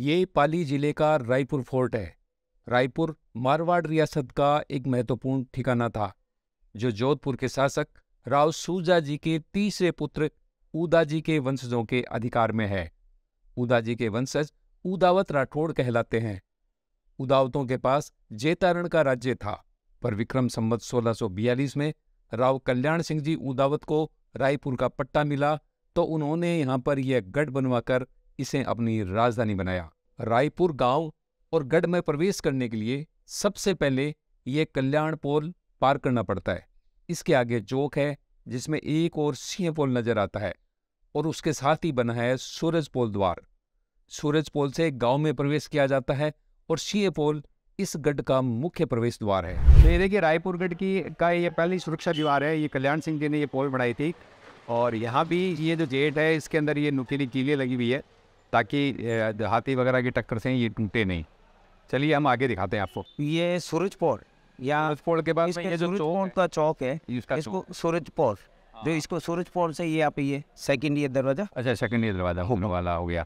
ये पाली जिले का रायपुर फोर्ट है रायपुर मारवाड़ रियासत का एक महत्वपूर्ण ठिकाना था जो जोधपुर के शासक राव सूजा जी के तीसरे पुत्र ऊदा जी के वंशजों के अधिकार में है ऊदा जी के वंशज उदावत राठौड़ कहलाते हैं उदावतों के पास जेतारण का राज्य था पर विक्रम संबत 1642 में राव कल्याण सिंह जी उदावत को रायपुर का पट्टा मिला तो उन्होंने यहाँ पर यह गढ़ बनवाकर इसे अपनी राजधानी बनाया रायपुर गांव और गढ़ में प्रवेश करने के लिए सबसे पहले ये कल्याण पोल पार करना पड़ता है इसके आगे चौक है जिसमें एक और सिंह पोल नजर आता है और उसके साथ ही बना है सूरज पोल द्वार सूरज पोल से गांव में प्रवेश किया जाता है और सिंह पोल इस गढ़ का मुख्य प्रवेश द्वार है तो ये देखिए रायपुर गढ़ की का ये पहली सुरक्षा दीवार है ये कल्याण सिंह जी ने ये पोल बनाई थी और यहाँ भी ये जो जेट है इसके अंदर ये नुकीली कीलें लगी हुई है ताकि हाथी वगैरह की टक्कर से ये टूटे नहीं चलिए हम आगे दिखाते हैं आपको ये सूरजपोर या सूरजपोर के बाद ये जो चौक का चौक है इसको सूरजपोर जो हाँ। इसको सूरजपोर से ये आप ये सेकंड ये दरवाजा अच्छा सेकंड ये दरवाजा होने वाला हो गया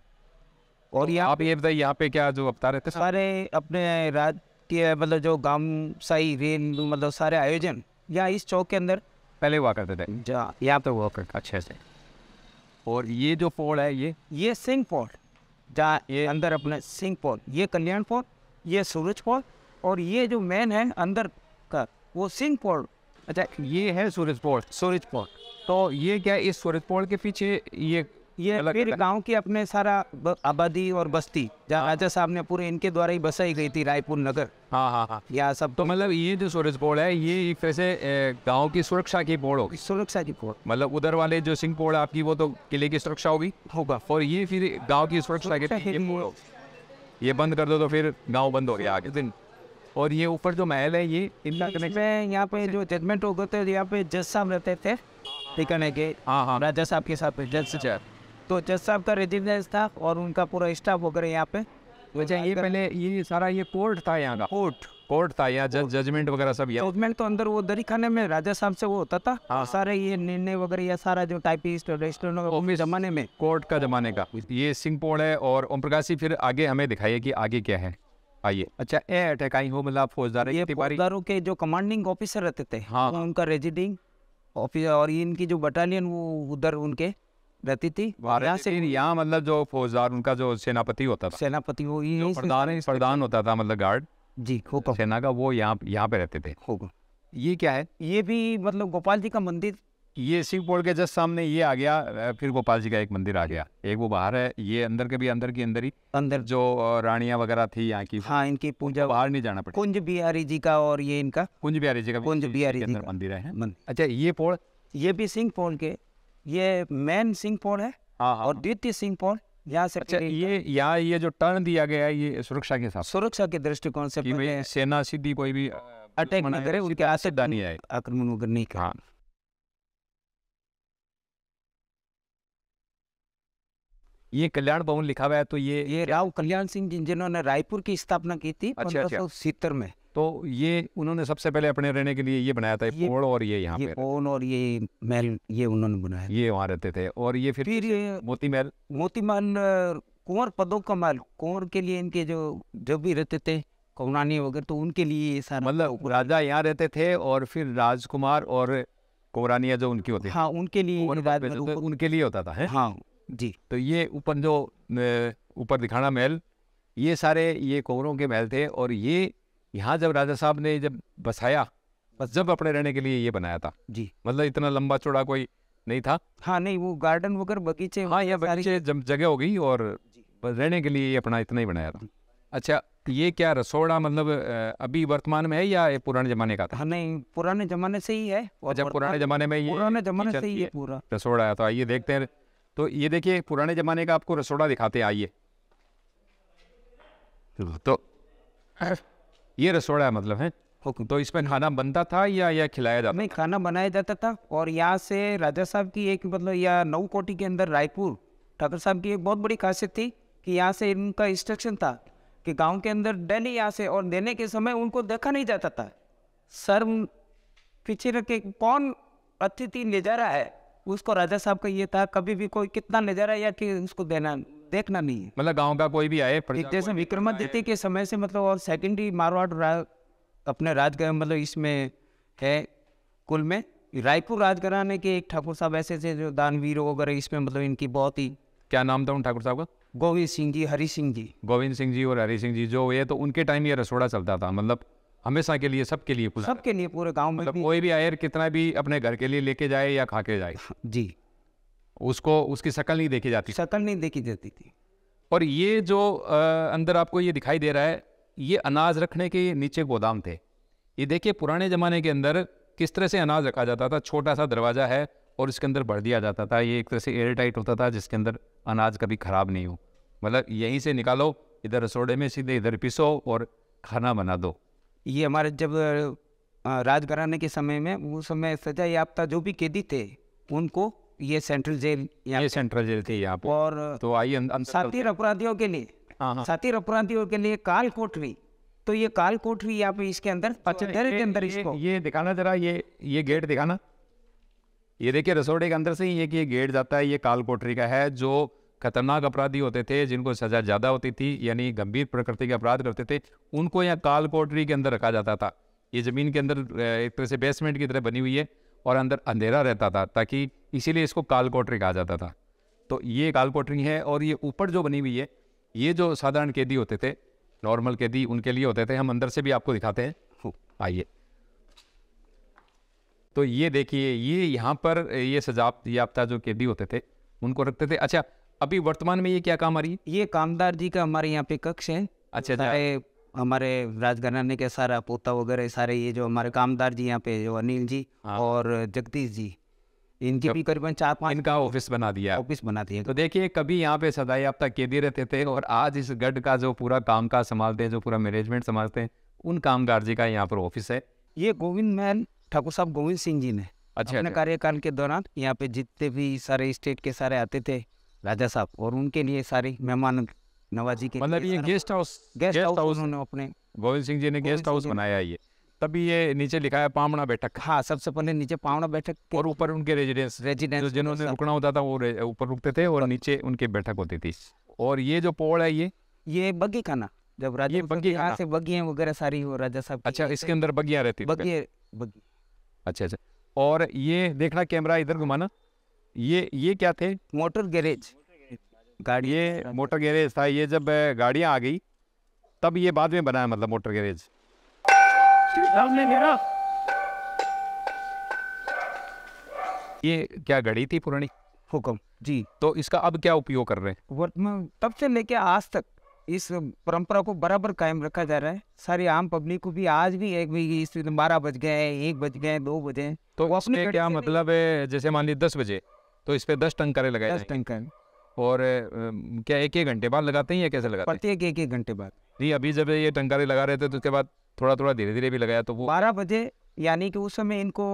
और यहाँ आप ये बताइए यहाँ पे क्या जो अवतार रहते सारे अपने राजकीय मतलब जो गांव साई रेल मतलब सारे आयोजन यहाँ इस चौक के अंदर पहले हुआ करते थे यहाँ पे तो हुआ करते अच्छे अच्छा और ये जो फोर्ड है ये ये सिंह फोर्ड जहाँ ये अंदर अपने सिंह फोर्ड ये कल्याण फोर्ड ये सूरज फोर्ड और ये जो मेन है अंदर का वो सिंह फोर्ड अच्छा ये है सूरज फोर्ड सूरज फोर्ड तो ये क्या इस सूरज फोर्ड के पीछे ये ये फिर गांव की अपने सारा आबादी और बस्ती जहाँ हाँ। राजा साहब ने पूरे इनके द्वारा ही बसाई गई थी रायपुर नगर हाँ हाँ हाँ या सब तो मतलब ये जो सूरज बोर्ड है ये एक तरह से गांव की सुरक्षा की बोर्ड होगी सुरक्षा की बोर्ड मतलब उधर वाले जो सिंह बोर्ड आपकी वो तो किले की सुरक्षा होगी होगा और ये फिर गाँव की सुरक्षा की ये बंद कर दो तो फिर गाँव बंद हो गया आगे दिन और ये ऊपर जो महल है ये कनेक्शन यहाँ पे जो जजमेंट होगा तो यहाँ पे जज साहब रहते थे हाँ। ठिकाने के हाँ हाँ राजा साहब के साथ जज साहब अच्छा। तो जज साहब का रेजिडेंस था और उनका पूरा स्टाफ वगैरह यहाँ पे अच्छा ये पहले ये सारा ये कोर्ट था यहाँ का कोर्ट कोर्ट था या जज जजमेंट वगैरह सब यहाँ जजमेंट तो, तो अंदर वो दरी खाने में राजा साहब से वो होता था हाँ। सारे ये निर्णय वगैरह या सारा जो टाइपिस्ट रजिस्टर जमाने में कोर्ट का जमाने का ये सिंहपोड़ है और ओम प्रकाश जी फिर आगे हमें दिखाइए कि आगे क्या है आइए अच्छा ए अटैक आई हो मतलब फौजदार ये फौजदारों के जो कमांडिंग ऑफिसर रहते थे हाँ। उनका रेजिडिंग ऑफिसर और इनकी जो बटालियन वो उधर उनके रहती थी यहाँ से यहाँ मतलब जो फौजदार उनका जो सेनापति होता था सेनापति वो प्रधान होता था मतलब गार्ड जी सेना का वो यहाँ यहाँ पे रहते थे ये क्या है ये भी मतलब गोपाल जी का मंदिर ये सिंहपुर के जस्ट सामने ये आ गया फिर गोपाल जी का एक मंदिर आ गया एक वो बाहर है ये अंदर के भी अंदर की अंदर ही अंदर जो रानिया वगैरह थी यहाँ की हाँ इनकी पूजा बाहर नहीं जाना पड़ता कुंज बिहारी जी का और ये इनका कुंज बिहारी जी का कुंज बिहारी मंदिर है अच्छा ये पोल ये भी सिंह पोल के ये मेन सिंह पोल है हाँ, हाँ, और हाँ। द्वितीय सिंह पोल यहाँ से अच्छा ये यहाँ ये जो टर्न दिया गया है ये सुरक्षा के साथ सुरक्षा के दृष्टिकोण से सेना सीधी कोई भी अटैक न करे उनके आसेदानी आए आक्रमण वगैरह नहीं कहा ये कल्याण भवन लिखा हुआ है तो ये ये राव कल्याण सिंह जिन्होंने रायपुर की स्थापना की थी अच्छा, अच्छा। में तो ये उन्होंने सबसे पहले अपने रहने के लिए ये बनाया था ये और ये यहाँ ये पोड़ और ये महल ये उन्होंने बनाया ये वहाँ रहते थे और ये फिर, फिर ये, मोती महल मोती महल कुंवर पदों का महल कुंवर के लिए इनके जो जो भी रहते थे कौनानी वगैरह तो उनके लिए सारा मतलब राजा यहाँ रहते थे और फिर राजकुमार और कौरानिया जो उनकी होती हाँ उनके लिए तो उनके लिए होता था है हाँ जी तो ये ऊपर जो ऊपर दिखाना महल ये सारे ये कोवरों के महल थे और ये यहाँ जब राजा साहब ने जब बसाया बस जब अपने रहने के लिए ये बनाया था जी मतलब इतना लंबा चौड़ा कोई नहीं था हाँ नहीं वो गार्डन वगैरह बगीचे हाँ यह बगीचे जब जगह हो गई और रहने के लिए ये अपना इतना ही बनाया था अच्छा ये क्या रसोड़ा मतलब अभी वर्तमान में है या ये पुराने जमाने का था हाँ नहीं पुराने जमाने से ही है जब अच्छा, पुराने जमाने में ये पुराने जमाने से ही है पूरा रसोड़ा है तो आइए देखते हैं तो ये देखिए पुराने जमाने का आपको रसोड़ा दिखाते हैं आइए तो ये रसोड़ा मतलब है तो इसमें खाना बनता था या या खिलाया जाता नहीं खाना बनाया जाता था और यहाँ से राजा साहब की एक मतलब या नौ कोटी के अंदर रायपुर ठाकुर साहब की एक बहुत बड़ी खासियत थी कि यहाँ से इनका इंस्ट्रक्शन था कि गांव के अंदर डेली यहाँ से और देने के समय उनको देखा नहीं जाता था सर पीछे रख के कौन अतिथि ले जा रहा है उसको राजा साहब का ये था कभी भी कोई कितना ले जा रहा है या कि उसको देना देखना नहीं है मतलब गांव का कोई भी आए जैसे विक्रमादित्य के समय से मतलब और सेकेंडरी मारवाड़ रा, अपने राजगढ़ मतलब इसमें है कुल में रायपुर राजघराने के एक ठाकुर साहब ऐसे थे जो दानवीर वगैरह इसमें मतलब इनकी बहुत ही क्या नाम था उन ठाकुर साहब का गोविंद सिंह जी हरी सिंह जी गोविंद सिंह जी और हरी सिंह जी जो ये तो उनके टाइम ये रसोड़ा चलता था मतलब हमेशा के लिए सबके लिए सबके लिए पूरे गांव में मतलब कोई भी आयर कितना भी अपने घर के लिए लेके जाए या खा के जाए जी उसको उसकी शक्ल नहीं देखी जाती शक्ल नहीं देखी जाती थी और ये जो आ, अंदर आपको ये दिखाई दे रहा है ये अनाज रखने के नीचे गोदाम थे ये देखिए पुराने ज़माने के अंदर किस तरह से अनाज रखा जाता था छोटा सा दरवाज़ा है और इसके अंदर भर दिया जाता था ये एक तरह से एयर टाइट होता था जिसके अंदर अनाज कभी ख़राब नहीं हो मतलब यहीं से निकालो इधर रसोड़े में सीधे इधर पिसो और खाना बना दो ये हमारे जब राजघराने के समय में उस समय सजा याफ्ता जो भी कैदी थे उनको ये सेंट्रल जेल ये सेंट्रल जेल थी यहाँ और तो आइए शातिर अं-, अपराधियों के लिए शातिर हाँ, हाँ। अपराधियों के लिए काल कोठरी तो ये काल कोठरी यहाँ पे इसके अंदर अच्छा, पचहत्तर के अंदर इसको ये दिखाना जरा ये ये गेट दिखाना ये देखिए रसोड़े के अंदर से ही ये कि ये गेट जाता है ये काल कोठरी का है जो खतरनाक अपराधी होते थे जिनको सजा ज़्यादा होती थी यानी गंभीर प्रकृति के अपराध करते थे उनको यहाँ काल कोठरी के अंदर रखा जाता था ये ज़मीन के अंदर एक तरह से बेसमेंट की तरह बनी हुई है और अंदर अंधेरा रहता था ताकि इसीलिए इसको काल कोटरी कहा जाता था तो ये काल कोटरी है और ये ऊपर जो बनी हुई है ये जो साधारण कैदी होते थे नॉर्मल कैदी उनके लिए होते थे हम अंदर से भी आपको दिखाते हैं आइए तो ये देखिए ये यहाँ पर ये सजाब याफ्ता जो कैदी होते थे उनको रखते थे अच्छा अभी वर्तमान में ये क्या काम आ रही है ये कामदार जी का हमारे यहाँ पे कक्ष है अच्छा, अच्छा। हमारे राजघराने के सारा पोता वगैरह सारे ये जो हमारे कामदार जी यहाँ पे जो अनिल जी हाँ। और जगदीश जी इनकी भी करीबन चार पाँच इनका ऑफिस बना दिया ऑफिस बना दिया तो देखिए कभी यहाँ पे सदाई आप तक कैदी रहते थे और आज इस गढ़ का जो पूरा काम काज संभालते हैं जो पूरा मैनेजमेंट संभालते हैं उन कामगार जी का यहाँ पर ऑफिस है ये गोविंद मैन ठाकुर साहब गोविंद सिंह जी ने अच्छा अपने अच्छा। कार्यकाल के दौरान यहाँ पे जितने भी सारे स्टेट के सारे आते थे राजा साहब और उनके लिए सारे मेहमान नवाजी के मतलब ये गेस्ट हाउस गेस्ट हाउस उन्होंने अपने गोविंद सिंह जी ने गेस्ट हाउस बनाया ये तभी ये नीचे लिखा है पावना बैठक हाँ सबसे पहले नीचे पावना बैठक और ऊपर उनके रेजिडेंस रेजिडेंस जिन्होंने रुकना होता था वो ऊपर रुकते थे और नीचे उनकी बैठक होती थी और ये जो पोल है ये ये बग्गी खाना जब राजा बग्गी यहाँ से बग्गियाँ वगैरह सारी हो राजा साहब अच्छा इसके अंदर बग्गियाँ रहती है अच्छा अच्छा और ये देखना कैमरा इधर घुमाना ये ये क्या थे मोटर गैरेज गाड़ी ये मोटर गैरेज था ये जब गाड़ियाँ आ गई तब ये बाद में बनाया मतलब मोटर गैरेज ये क्या गाड़ी थी पुरानी हुक्म जी तो इसका अब क्या उपयोग कर रहे हैं वर्तमान तब से लेके आज तक इस परंपरा को बराबर कायम रखा जा रहा है सारी आम पब्लिक को भी आज भी एक भी इस बारह बज गए एक बज गए दो बजे तो क्या मतलब है जैसे मान ली दस बजे तो इस पे दस टंकरे लगाए दस टंकर और क्या एक एक घंटे बाद लगाते हैं या कैसे लगाते हैं प्रत्येक एक एक घंटे बाद नहीं अभी जब ये टंकारी लगा रहे थे तो उसके बाद थोड़ा थोड़ा धीरे धीरे भी लगाया तो वो बारह बजे यानी कि उस समय इनको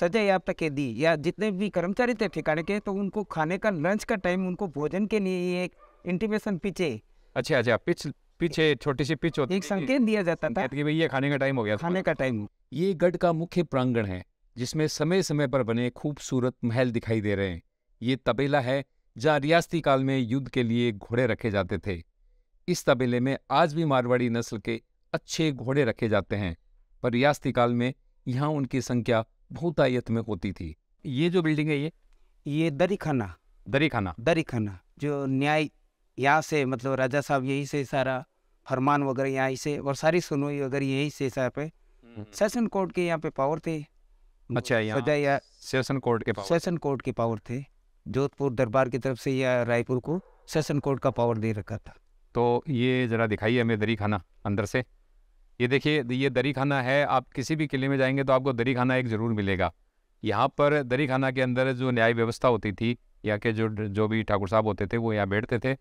सजा या तक दी या जितने भी कर्मचारी थे ठिकाने के तो उनको खाने का लंच का टाइम उनको भोजन के लिए एक इंटीमेशन पीछे अच्छा अच्छा पिच पीछे छोटी सी पिच होती एक संकेत दिया जाता था कि भाई ये खाने का टाइम हो गया खाने का टाइम ये गढ़ का मुख्य प्रांगण है जिसमें समय समय पर बने खूबसूरत महल दिखाई दे रहे हैं ये तबेला है जहाँ रियासती काल में युद्ध के लिए घोड़े रखे जाते थे इस तबेले में आज भी मारवाड़ी नस्ल के अच्छे घोड़े रखे जाते हैं पर रियासती काल में यहाँ उनकी संख्या भूतायत में होती थी ये जो बिल्डिंग है ये ये दरी खाना दरी खाना दरी खाना जो न्याय यहाँ से मतलब राजा साहब यही से सारा फरमान वगैरह यहाँ से और सारी सुनवाई वगैरह यही से सर पे हम्म। सेशन कोर्ट के यहाँ पे पावर थे अच्छा सेशन कोर्ट के सेशन कोर्ट के पावर थे जोधपुर दरबार की तरफ से या रायपुर को सेशन कोर्ट का पावर दे रखा था तो ये ज़रा दिखाइए हमें दरी खाना अंदर से ये देखिए ये दरी खाना है आप किसी भी किले में जाएंगे तो आपको दरी खाना एक ज़रूर मिलेगा यहाँ पर दरी खाना के अंदर जो न्याय व्यवस्था होती थी यहाँ के जो जो भी ठाकुर साहब होते थे वो यहाँ बैठते थे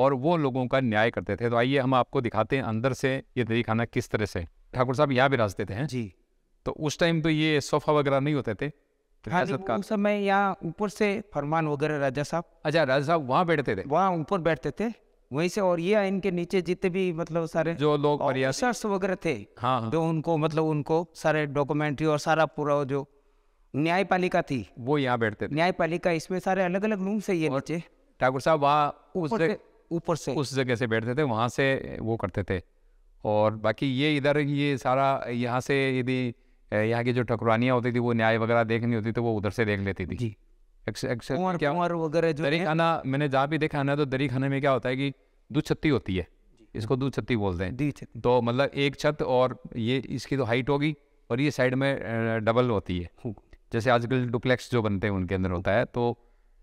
और वो लोगों का न्याय करते थे तो आइए हम आपको दिखाते हैं अंदर से ये दरी खाना किस तरह से ठाकुर साहब यहाँ भी राजते थे हैं जी तो उस टाइम तो ये सोफ़ा वगैरह नहीं होते थे तो हाँ, समय ऊपर से फरमान वगैरह राजा साहब अच्छा राजा साहब वहाँ बैठते थे वहाँ ऊपर बैठते थे वहीं से और ये इनके नीचे जितने भी मतलब सारे जो लोग वगैरह थे हाँ, जो उनको मतलब उनको सारे डॉक्यूमेंट्री और सारा पूरा जो न्यायपालिका थी वो यहाँ बैठते थे न्यायपालिका इसमें सारे अलग अलग रूम से ये नीचे ठाकुर साहब वहाँ उस ऊपर से उस जगह से बैठते थे वहाँ से वो करते थे और बाकी ये इधर ये सारा यहाँ से यदि यहाँ की जो ठकुरानियाँ होती थी वो न्याय वगैरह देखनी होती तो वो उधर से देख लेती थी दरी खाना मैंने जहाँ भी देखा ना तो दरी खाने में क्या होता है कि दो छत्ती होती है इसको दो छत्ती बोलते हैं तो मतलब एक छत और ये इसकी तो हाइट होगी और ये साइड में डबल होती है जैसे आजकल डुप्लेक्स जो बनते हैं उनके अंदर होता है तो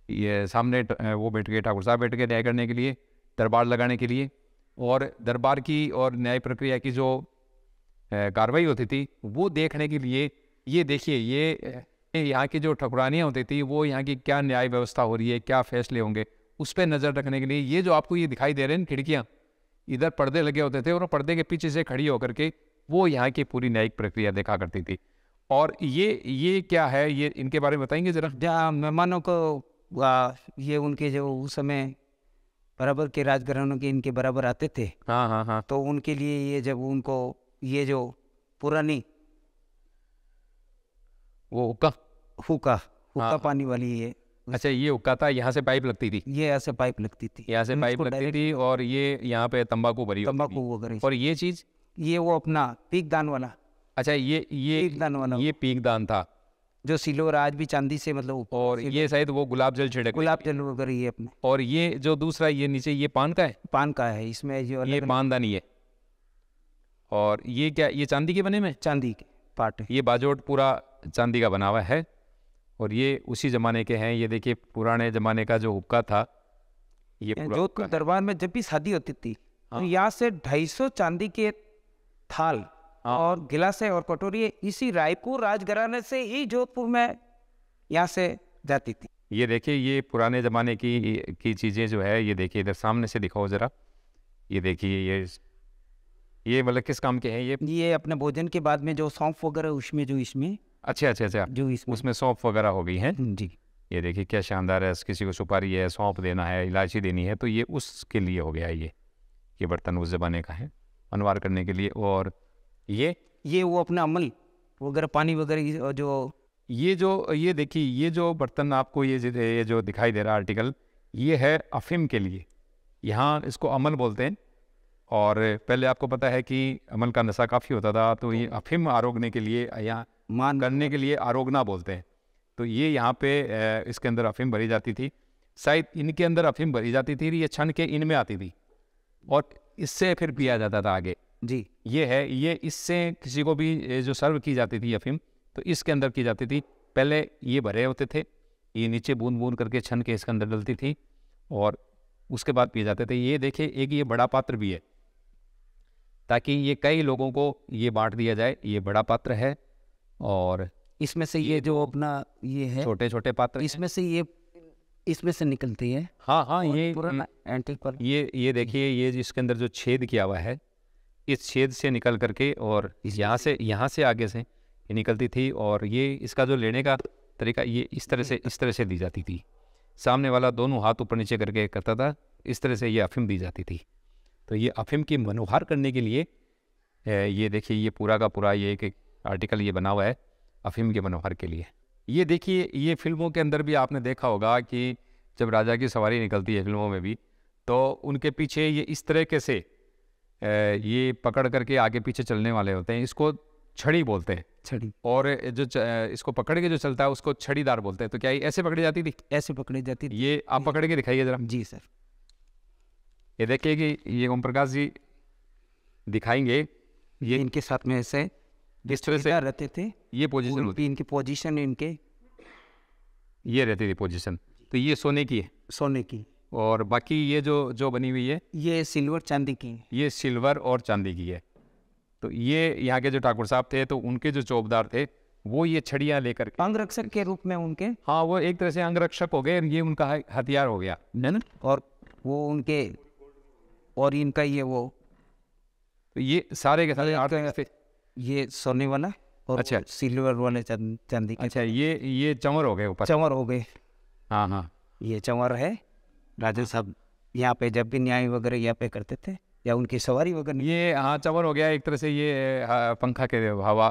ये सामने वो बैठ गए ठाकुर साहब बैठ गए न्याय करने के लिए दरबार लगाने के लिए और दरबार की और न्याय प्रक्रिया की जो कार्रवाई होती थी वो देखने के लिए ये देखिए ये यहाँ की जो ठकुरानियाँ होती थी वो यहाँ की क्या न्याय व्यवस्था हो रही है क्या फैसले होंगे उस पर नज़र रखने के लिए ये जो आपको ये दिखाई दे रहे हैं खिड़कियाँ इधर पर्दे लगे होते थे और पर्दे के पीछे से खड़ी होकर के वो यहाँ की पूरी न्यायिक प्रक्रिया देखा करती थी और ये ये क्या है ये इनके बारे में बताएंगे जरा मेहमानों को आ, ये उनके जो उस समय बराबर के राजघरानों के इनके बराबर आते थे हाँ हाँ हाँ तो उनके लिए ये जब उनको ये जो पुरानी वो हुक्का हुका हुका हाँ। पानी वाली ये अच्छा ये हुक्का था यहाँ से पाइप लगती थी ये यहाँ से पाइप लगती थी यहाँ से पाइप लगती थी और ये यहाँ पे तंबाकू भरी तंबाकू वो करी और ये चीज ये वो अपना पीक दान वाला अच्छा ये ये पीक दान वाला ये पीक दान था जो सिलोर आज भी चांदी से मतलब और ये शायद वो गुलाब जल छिड़क गुलाब जल वगैरह अपने और ये जो दूसरा ये नीचे ये पान का है पान का है इसमें जो ये पानदानी है और ये क्या ये चांदी के बने में चांदी के पार्ट ये बाजोट पूरा चांदी का बना हुआ है और ये उसी ज़माने के हैं ये देखिए पुराने ज़माने का जो हुक्का था ये जोधपुर दरबार में जब भी शादी होती थी तो हाँ। तो यहाँ से सौ चांदी के थाल हाँ। और गिलासे और कटोरी इसी रायपुर राजघराने से ही जोधपुर में यहाँ से जाती थी ये देखिए ये पुराने ज़माने की की चीज़ें जो है ये देखिए इधर सामने से दिखाओ ज़रा ये देखिए ये ये मतलब किस काम के हैं ये ये अपने भोजन के बाद में जो सौंफ वगैरह उसमें जो इसमें अच्छा अच्छा अच्छा जो इसमें उसमें सौंफ वगैरह हो गई है हम्म, जी ये देखिए क्या शानदार है किसी को सुपारी है सौंफ देना है इलायची देनी है तो ये उसके लिए हो गया ये ये बर्तन उस जमाने का है अनवार करने के लिए और ये ये वो अपना अमल वगैरह पानी वगैरह जो ये जो ये देखिए ये जो बर्तन आपको ये ये जो दिखाई दे रहा आर्टिकल ये है अफीम के लिए यहाँ इसको अमल बोलते हैं और पहले आपको पता है कि अमल का नशा काफ़ी होता था तो ये तो अफिम आरोगने के लिए यहाँ मान करने के लिए आरोगना बोलते हैं तो ये यहाँ पे इसके अंदर अफिम भरी जाती थी शायद इनके अंदर अफिम भरी जाती थी ये छन के इनमें आती थी और इससे फिर पिया जाता था आगे जी ये है ये इससे किसी को भी जो सर्व की जाती थी अफीम तो इसके अंदर की जाती थी पहले ये भरे होते थे ये नीचे बूंद बूंद करके छन के इसके अंदर डलती थी और उसके बाद पिए जाते थे ये देखे एक ये बड़ा पात्र भी है ताकि ये कई लोगों को ये बांट दिया जाए ये बड़ा पात्र है और इसमें से ये, ये जो अपना ये है छोटे छोटे पात्र इसमें से ये इसमें से निकलती है हाँ हाँ ये एंटीक पर ये ये देखिए ये इसके अंदर जो छेद किया हुआ है इस छेद से निकल करके और यहाँ से यहाँ से आगे से ये निकलती थी और ये इसका जो लेने का तरीका ये इस तरह से इस तरह से दी जाती थी सामने वाला दोनों हाथ ऊपर नीचे करके करता था इस तरह से ये अफीम दी जाती थी तो ये अफीम की मनोहार करने के लिए ये देखिए ये पूरा का पूरा ये एक आर्टिकल ये बना हुआ है अफीम के मनोहार के लिए ये देखिए ये फिल्मों के अंदर भी आपने देखा होगा कि जब राजा की सवारी निकलती है फिल्मों में भी तो उनके पीछे ये इस तरीके से ये पकड़ करके आगे पीछे चलने वाले होते हैं इसको छड़ी बोलते हैं छड़ी और जो इसको पकड़ के जो चलता है उसको छड़ीदार बोलते हैं तो क्या ये ऐसे पकड़ी जाती थी ऐसे पकड़ी जाती थी ये आप पकड़ के दिखाइए जरा जी सर ये देखिए कि ये ओम प्रकाश जी दिखाएंगे ये इनके साथ में ऐसे जिस तरह से रहते थे ये पोजीशन होती इनकी पोजीशन इनके ये रहती थी पोजीशन तो ये सोने की है सोने की और बाकी ये जो जो बनी हुई है ये सिल्वर चांदी की ये सिल्वर और चांदी की है तो ये यहाँ के जो ठाकुर साहब थे तो उनके जो चौबदार थे वो ये छड़ियाँ लेकर अंगरक्षक के रूप में उनके हाँ वो एक तरह से अंगरक्षक हो गए ये उनका हथियार हो गया और वो उनके और इनका ये वो तो ये सारे के सारे आठ रंग ये सोने वाला और अच्छा सिल्वर वाले चांदी अच्छा ये ये चंवर हो गए ऊपर चंवर हो गए हाँ हाँ ये चंवर है राजू हाँ। साहब यहाँ पे जब भी न्याय वगैरह यहाँ पे करते थे या उनकी सवारी वगैरह ये हाँ चंवर हो गया एक तरह से ये पंखा के हवा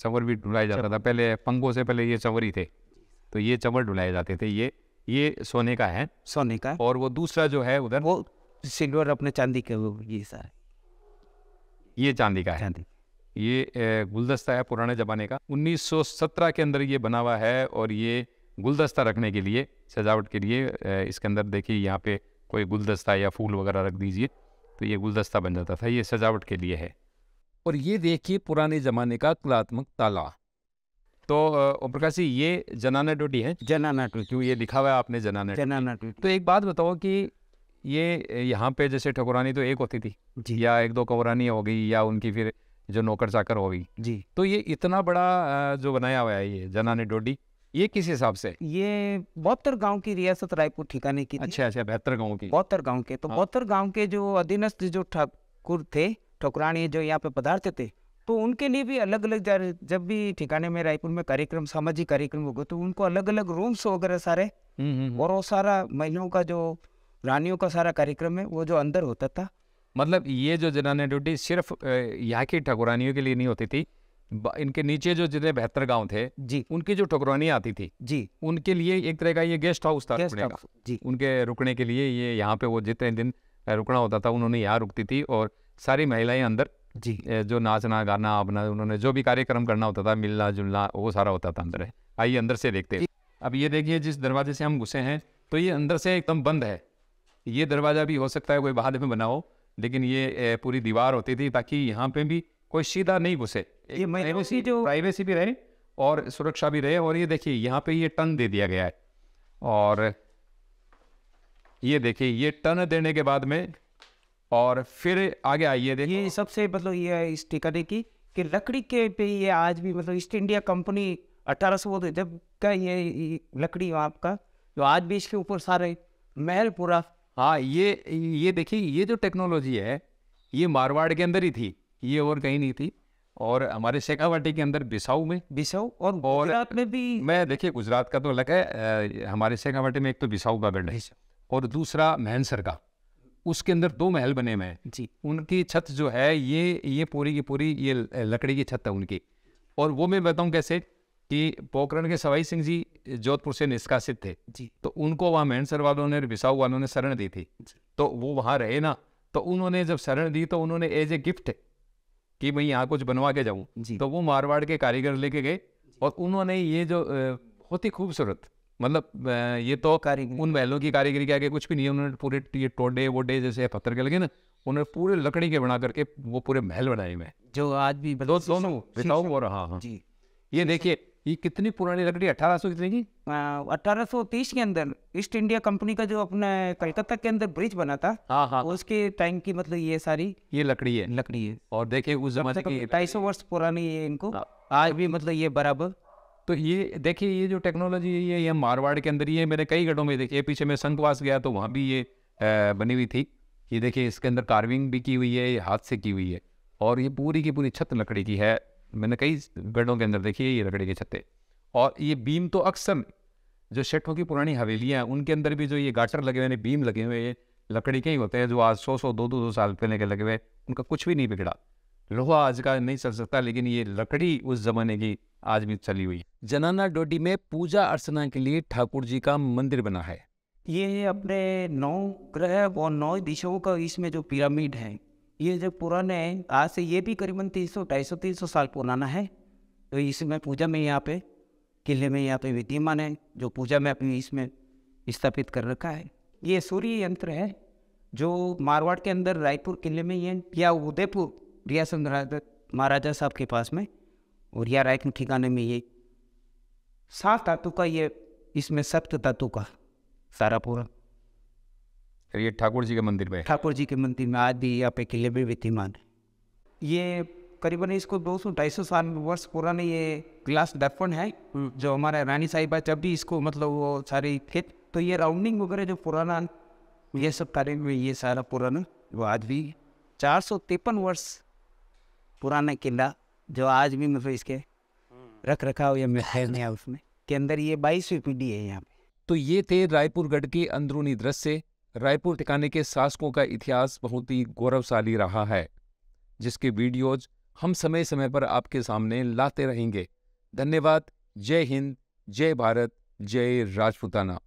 चंवर भी ढुलाया जाता था पहले पंखों से पहले ये चंवर ही थे तो ये चंवर ढुलाए जाते थे ये ये सोने का है सोने का और वो दूसरा जो है उधर वो सिल्वर अपने चांदी के ये है ये चांदी का है चांदी ये गुलदस्ता है पुराने ज़माने का 1917 के अंदर ये बना हुआ है और ये गुलदस्ता रखने के लिए सजावट के लिए इसके अंदर देखिए यहाँ पे कोई गुलदस्ता या फूल वगैरह रख दीजिए तो ये गुलदस्ता बन जाता था ये सजावट के लिए है और ये देखिए पुराने ज़माने का कलात्मक ताला तो ओम प्रकाश जी ये जनाना टोटी है जनाना टोटी क्यों ये लिखा हुआ है आपने जनाना जनाना टोटी तो एक बात बताओ कि ये यहाँ पे जैसे ठकुरानी तो एक होती थी जी या एक दो कवरानी हो गई या उनकी फिर जो नौकर चाकर हो गई जी तो ये इतना बड़ा जो बनाया हुआ है ये जनानी डोडी ये किस हिसाब से ये बहत्तर गांव की रियासत रायपुर ठिकाने की अच्छा अच्छा बहत्तर गांव की बहत्तर गांव के तो हाँ। बहत्तर गांव के जो अधीनस्थ जो ठाकुर थे ठकुरानी जो यहाँ पे पदार्थ थे तो उनके लिए भी अलग अलग जब भी ठिकाने में रायपुर में कार्यक्रम सामाजिक कार्यक्रम होगा तो उनको अलग अलग रूम्स वगैरह सारे हम्म, हम्म, हम्म। और वो सारा महिलाओं का जो रानियों का सारा कार्यक्रम है वो जो अंदर होता था मतलब ये जो जनाना ड्यूटी सिर्फ यहाँ की ठकुरानियों के लिए नहीं होती थी इनके नीचे जो जितने बेहतर गांव थे जी उनकी जो ठकुरानी आती थी जी उनके लिए एक तरह का ये गेस्ट हाउस था गेस्ट हाउस जी उनके रुकने के लिए ये यहाँ पे वो जितने दिन रुकना होता था उन्होंने यहाँ रुकती थी और सारी महिलाएं अंदर जी जो नाचना गाना अपना उन्होंने जो भी कार्यक्रम करना होता था मिलना जुलना वो सारा होता था अंदर आइए अंदर से देखते अब ये देखिए जिस दरवाजे से हम घुसे हैं तो ये अंदर से एकदम बंद है ये दरवाज़ा भी हो सकता है कोई बाद में बनाओ लेकिन ये पूरी दीवार होती थी ताकि यहाँ पे भी कोई सीधा नहीं घुसे प्राइवेसी जो प्राइवेसी भी रहे और सुरक्षा भी रहे और ये देखिए यहाँ पे ये टन दे दिया गया है और ये देखिए ये टन देने के बाद में और फिर आगे आइए देखिए ये सबसे मतलब ये इस ठिकाने की कि लकड़ी के पे ये आज भी मतलब ईस्ट इंडिया कंपनी अठारह सौ जब का ये लकड़ी आपका जो आज भी इसके ऊपर सारे महल पूरा हाँ ये ये देखिए ये जो टेक्नोलॉजी है ये मारवाड़ के अंदर ही थी ये और कहीं नहीं थी और हमारे शेखावाटी के अंदर बिसाऊ में बिसाऊ और गुजरात में भी मैं देखिए गुजरात का तो अलग है हमारे शेखावाटी में एक तो बिसाऊ का गढ़ है और दूसरा महनसर का उसके अंदर दो महल बने हुए हैं जी उनकी छत जो है ये ये पूरी की पूरी ये लकड़ी की छत है उनकी और वो मैं बताऊँ कैसे कि पोखरण के सवाई सिंह जी जोधपुर से निष्कासित थे जी तो उनको वहाँ मेहनसर वालों ने बिसाऊ वालों ने शरण दी थी तो वो वहाँ रहे ना तो उन्होंने जब शरण दी तो उन्होंने एज ए गिफ्ट कि मैं यहाँ कुछ बनवा के जाऊँ तो वो मारवाड़ के कारीगर लेके गए और उन्होंने ये जो बहुत ही खूबसूरत मतलब ये तो उन महलों की कारीगरी के आगे कुछ भी नहीं है उन्होंने पूरे ये टोडे वोडे जैसे पत्थर के लगे ना उन्होंने पूरे लकड़ी के बना करके वो पूरे महल बनाए में जो आज भी दोनों बिताऊ हो रहा हाँ जी ये देखिए ये कितनी पुरानी लकड़ी अठारह सौ कितने की अठारह सौ तीस के अंदर ईस्ट इंडिया कंपनी का जो अपने कलकत्ता के अंदर ब्रिज बना था हाँ हाँ उसके टाइम की मतलब ये सारी ये लकड़ी है लकड़ी है और देखे उस जमाने मतलब की ढाई सौ वर्ष पुरानी है इनको हाँ। आज भी मतलब ये बराबर तो ये देखिए ये जो टेक्नोलॉजी है ये मारवाड़ के अंदर ही है मेरे कई गढ़ों में देखिए पीछे मैं संतवास गया तो वहाँ भी ये बनी हुई थी ये देखिए इसके अंदर कार्विंग भी की हुई है ये हाथ से की हुई है और ये पूरी की पूरी छत लकड़ी की है मैंने कई बेडों के अंदर देखी है ये लकड़ी के छत्ते और ये बीम तो अक्सर जो शेठों की पुरानी हवेलियाँ हैं उनके अंदर भी जो ये गाटर लगे हुए हैं बीम लगे हुए हैं लकड़ी के ही होते हैं जो आज सौ सौ दो दो दो साल पहले के लगे हुए उनका कुछ भी नहीं बिगड़ा लोहा आज का नहीं चल सकता लेकिन ये लकड़ी उस जमाने की आज भी चली हुई जनाना डोडी में पूजा अर्चना के लिए ठाकुर जी का मंदिर बना है ये अपने नौ ग्रह और नौ दिशाओं का इसमें जो पिरामिड है ये जो पुराने हैं आज से ये भी करीबन तीन सौ ढाई सौ तीन सौ साल पुराना है तो इसमें पूजा में यहाँ पे किले में यहाँ पे विद्यमान है जो पूजा में अपनी इसमें स्थापित कर रखा है ये सूर्य यंत्र है जो मारवाड़ के अंदर रायपुर किले में ये या उदयपुर रियासत महाराजा साहब के पास में और या रायपुर ठिकाने में ये सात धातु का ये इसमें सप्त धातु का सारा पूरा ये ठाकुर जी के मंदिर में ठाकुर जी के मंदिर में आज भी यहाँ पे किले में विद्यमान है ये करीबन इसको दो सौ ढाई सौ साल वर्ष पुराने ये ग्लास दर्पण है जो हमारा रानी है जब भी इसको मतलब वो सारी खेत तो ये राउंडिंग वगैरह जो पुराना ये सब कार्य में ये सारा पुराना वो आज भी चार सौ तिरपन वर्ष पुराना किला जो आज भी मतलब इसके रख रखाव या महल है उसमें के अंदर ये बाईसवीं पीढ़ी है यहाँ पे तो ये थे रायपुर गढ़ के अंदरूनी दृश्य रायपुर ठिकाने के शासकों का इतिहास बहुत ही गौरवशाली रहा है जिसके वीडियोज हम समय समय पर आपके सामने लाते रहेंगे धन्यवाद जय हिंद जय भारत जय राजपुताना